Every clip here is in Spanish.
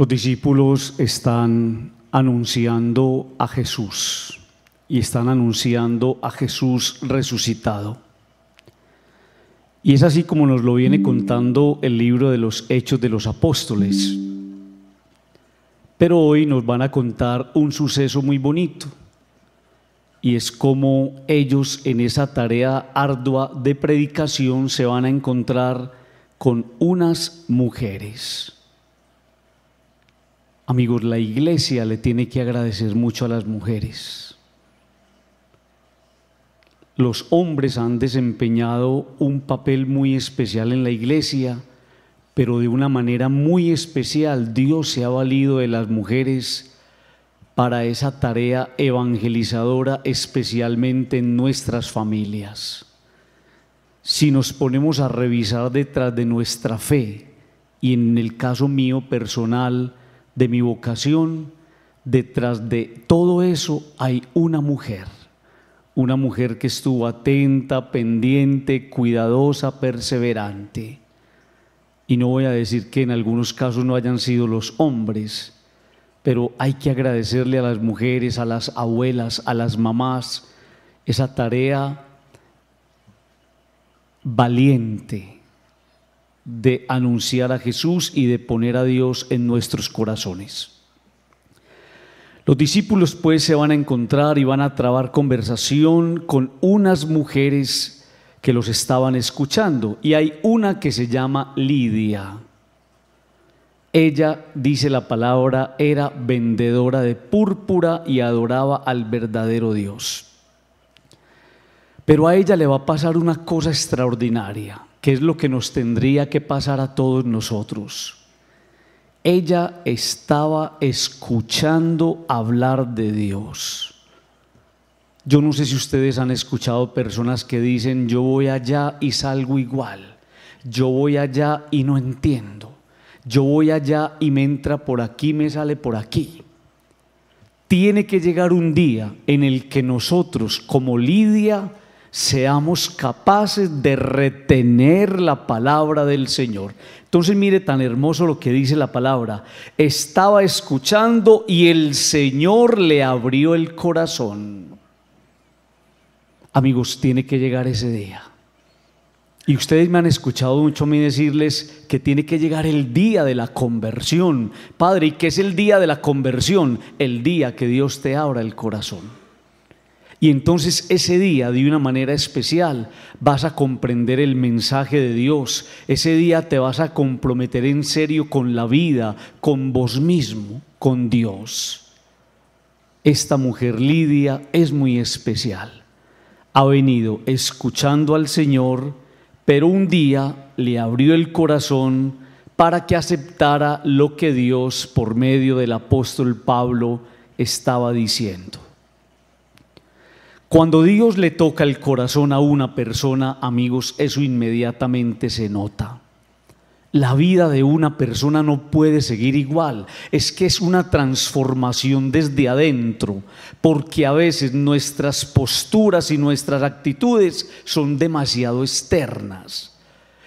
Los discípulos están anunciando a Jesús y están anunciando a Jesús resucitado. Y es así como nos lo viene contando el libro de los Hechos de los Apóstoles. Pero hoy nos van a contar un suceso muy bonito y es como ellos en esa tarea ardua de predicación se van a encontrar con unas mujeres. Amigos, la iglesia le tiene que agradecer mucho a las mujeres. Los hombres han desempeñado un papel muy especial en la iglesia, pero de una manera muy especial Dios se ha valido de las mujeres para esa tarea evangelizadora, especialmente en nuestras familias. Si nos ponemos a revisar detrás de nuestra fe, y en el caso mío personal, de mi vocación, detrás de todo eso hay una mujer. Una mujer que estuvo atenta, pendiente, cuidadosa, perseverante. Y no voy a decir que en algunos casos no hayan sido los hombres, pero hay que agradecerle a las mujeres, a las abuelas, a las mamás, esa tarea valiente de anunciar a Jesús y de poner a Dios en nuestros corazones. Los discípulos pues se van a encontrar y van a trabar conversación con unas mujeres que los estaban escuchando y hay una que se llama Lidia. Ella, dice la palabra, era vendedora de púrpura y adoraba al verdadero Dios. Pero a ella le va a pasar una cosa extraordinaria. ¿Qué es lo que nos tendría que pasar a todos nosotros. Ella estaba escuchando hablar de Dios. Yo no sé si ustedes han escuchado personas que dicen, yo voy allá y salgo igual, yo voy allá y no entiendo, yo voy allá y me entra por aquí, me sale por aquí. Tiene que llegar un día en el que nosotros, como Lidia, seamos capaces de retener la palabra del Señor. Entonces mire tan hermoso lo que dice la palabra. Estaba escuchando y el Señor le abrió el corazón. Amigos, tiene que llegar ese día. Y ustedes me han escuchado mucho a mí decirles que tiene que llegar el día de la conversión. Padre, ¿y qué es el día de la conversión? El día que Dios te abra el corazón. Y entonces ese día, de una manera especial, vas a comprender el mensaje de Dios. Ese día te vas a comprometer en serio con la vida, con vos mismo, con Dios. Esta mujer Lidia es muy especial. Ha venido escuchando al Señor, pero un día le abrió el corazón para que aceptara lo que Dios, por medio del apóstol Pablo, estaba diciendo. Cuando Dios le toca el corazón a una persona, amigos, eso inmediatamente se nota. La vida de una persona no puede seguir igual. Es que es una transformación desde adentro, porque a veces nuestras posturas y nuestras actitudes son demasiado externas.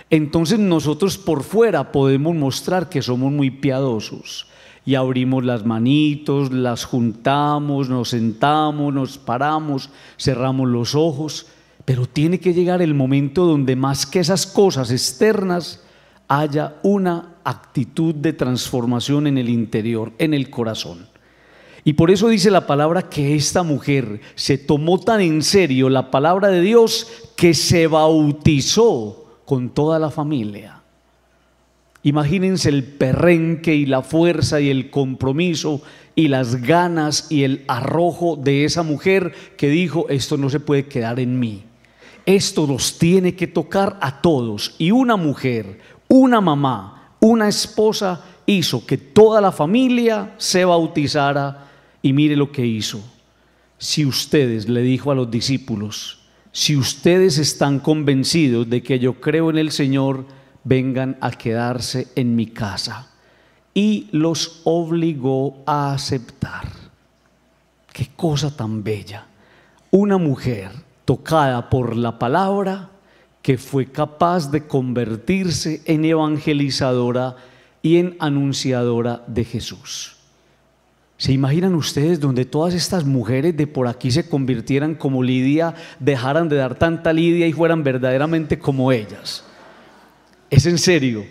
Entonces nosotros por fuera podemos mostrar que somos muy piadosos, y abrimos las manitos, las juntamos, nos sentamos, nos paramos, cerramos los ojos, pero tiene que llegar el momento donde más que esas cosas externas haya una actitud de transformación en el interior, en el corazón. Y por eso dice la palabra que esta mujer se tomó tan en serio la palabra de Dios que se bautizó con toda la familia. Imagínense el perrenque y la fuerza y el compromiso y las ganas y el arrojo de esa mujer que dijo, esto no se puede quedar en mí. Esto los tiene que tocar a todos. Y una mujer, una mamá, una esposa hizo que toda la familia se bautizara y mire lo que hizo. Si ustedes, le dijo a los discípulos, si ustedes están convencidos de que yo creo en el Señor, vengan a quedarse en mi casa. Y los obligó a aceptar. Qué cosa tan bella. Una mujer tocada por la palabra que fue capaz de convertirse en evangelizadora y en anunciadora de Jesús. ¿Se imaginan ustedes donde todas estas mujeres de por aquí se convirtieran como Lidia, dejaran de dar tanta Lidia y fueran verdaderamente como ellas? es en serio,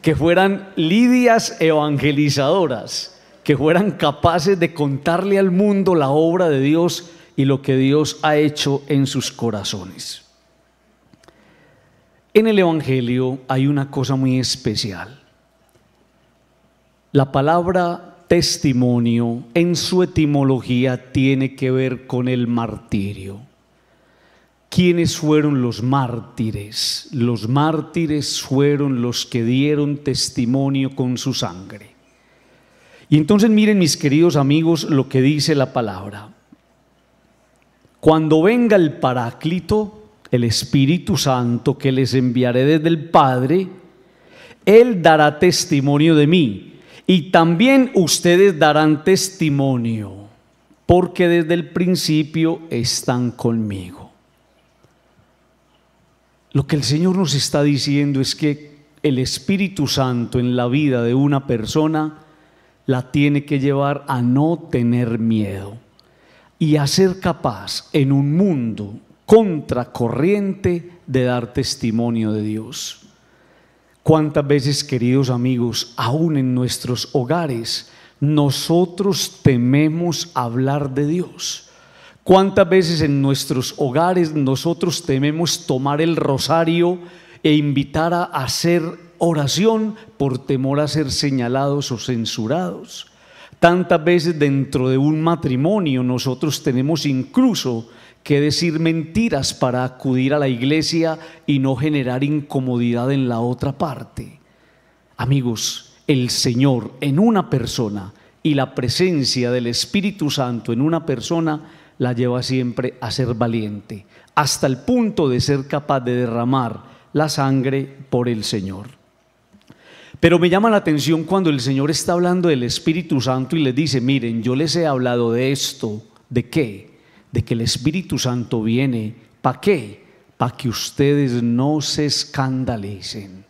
que fueran Lidias evangelizadoras, que fueran capaces de contarle al mundo la obra de Dios y lo que Dios ha hecho en sus corazones. En el Evangelio hay una cosa muy especial. La palabra testimonio en su etimología tiene que ver con el martirio. ¿Quiénes fueron los mártires? Los mártires fueron los que dieron testimonio con su sangre. Y entonces miren mis queridos amigos lo que dice la palabra. Cuando venga el Paráclito, el Espíritu Santo que les enviaré desde el Padre, Él dará testimonio de mí y también ustedes darán testimonio, porque desde el principio están conmigo. Lo que el Señor nos está diciendo es que el Espíritu Santo en la vida de una persona la tiene que llevar a no tener miedo y a ser capaz en un mundo contracorriente de dar testimonio de Dios. ¿Cuántas veces, queridos amigos, aún en nuestros hogares, nosotros tememos hablar de Dios? ¿Cuántas veces en nuestros hogares nosotros tememos tomar el rosario e invitar a hacer oración por temor a ser señalados o censurados? Tantas veces dentro de un matrimonio nosotros tenemos incluso que decir mentiras para acudir a la iglesia y no generar incomodidad en la otra parte. Amigos, el Señor en una persona y la presencia del Espíritu Santo en una persona la lleva siempre a ser valiente, hasta el punto de ser capaz de derramar la sangre por el Señor. Pero me llama la atención cuando el Señor está hablando del Espíritu Santo y le dice, miren, yo les he hablado de esto, ¿de qué? De que el Espíritu Santo viene, ¿para qué? Para que ustedes no se escandalicen.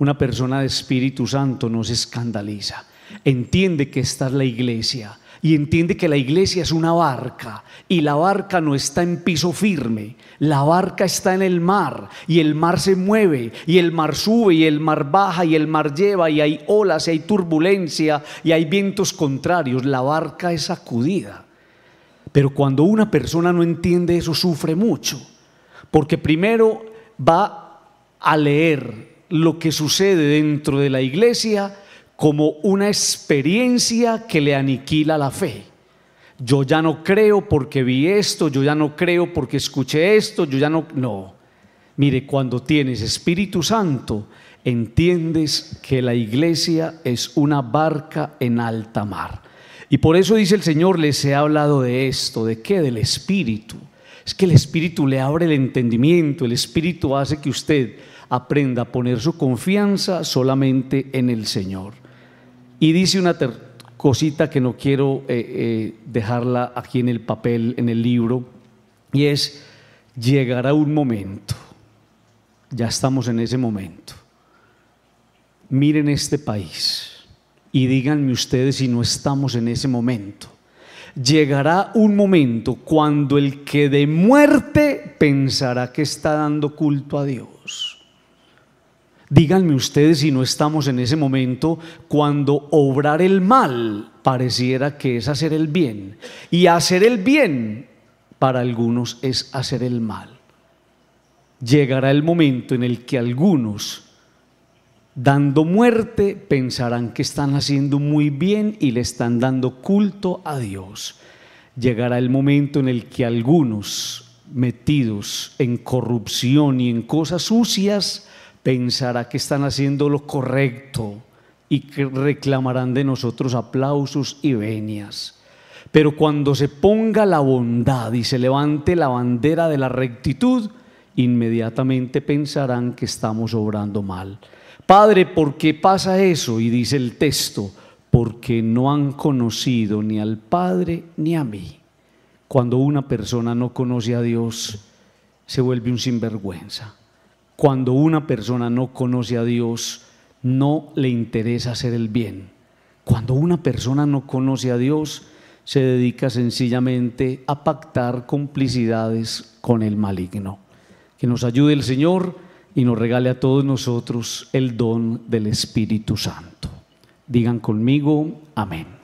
Una persona de Espíritu Santo no se escandaliza entiende que esta es la iglesia y entiende que la iglesia es una barca y la barca no está en piso firme, la barca está en el mar y el mar se mueve y el mar sube y el mar baja y el mar lleva y hay olas y hay turbulencia y hay vientos contrarios, la barca es sacudida. Pero cuando una persona no entiende eso sufre mucho, porque primero va a leer lo que sucede dentro de la iglesia, como una experiencia que le aniquila la fe. Yo ya no creo porque vi esto, yo ya no creo porque escuché esto, yo ya no... No. Mire, cuando tienes Espíritu Santo, entiendes que la iglesia es una barca en alta mar. Y por eso dice el Señor, les he hablado de esto, ¿de qué? Del Espíritu. Es que el Espíritu le abre el entendimiento, el Espíritu hace que usted aprenda a poner su confianza solamente en el Señor. Y dice una cosita que no quiero eh, eh, dejarla aquí en el papel, en el libro, y es, llegará un momento, ya estamos en ese momento, miren este país y díganme ustedes si no estamos en ese momento. Llegará un momento cuando el que de muerte pensará que está dando culto a Dios. Díganme ustedes si no estamos en ese momento cuando obrar el mal pareciera que es hacer el bien. Y hacer el bien para algunos es hacer el mal. Llegará el momento en el que algunos, dando muerte, pensarán que están haciendo muy bien y le están dando culto a Dios. Llegará el momento en el que algunos, metidos en corrupción y en cosas sucias, pensará que están haciendo lo correcto y que reclamarán de nosotros aplausos y venias. Pero cuando se ponga la bondad y se levante la bandera de la rectitud, inmediatamente pensarán que estamos obrando mal. Padre, ¿por qué pasa eso? Y dice el texto, porque no han conocido ni al Padre ni a mí. Cuando una persona no conoce a Dios, se vuelve un sinvergüenza. Cuando una persona no conoce a Dios, no le interesa hacer el bien. Cuando una persona no conoce a Dios, se dedica sencillamente a pactar complicidades con el maligno. Que nos ayude el Señor y nos regale a todos nosotros el don del Espíritu Santo. Digan conmigo, amén.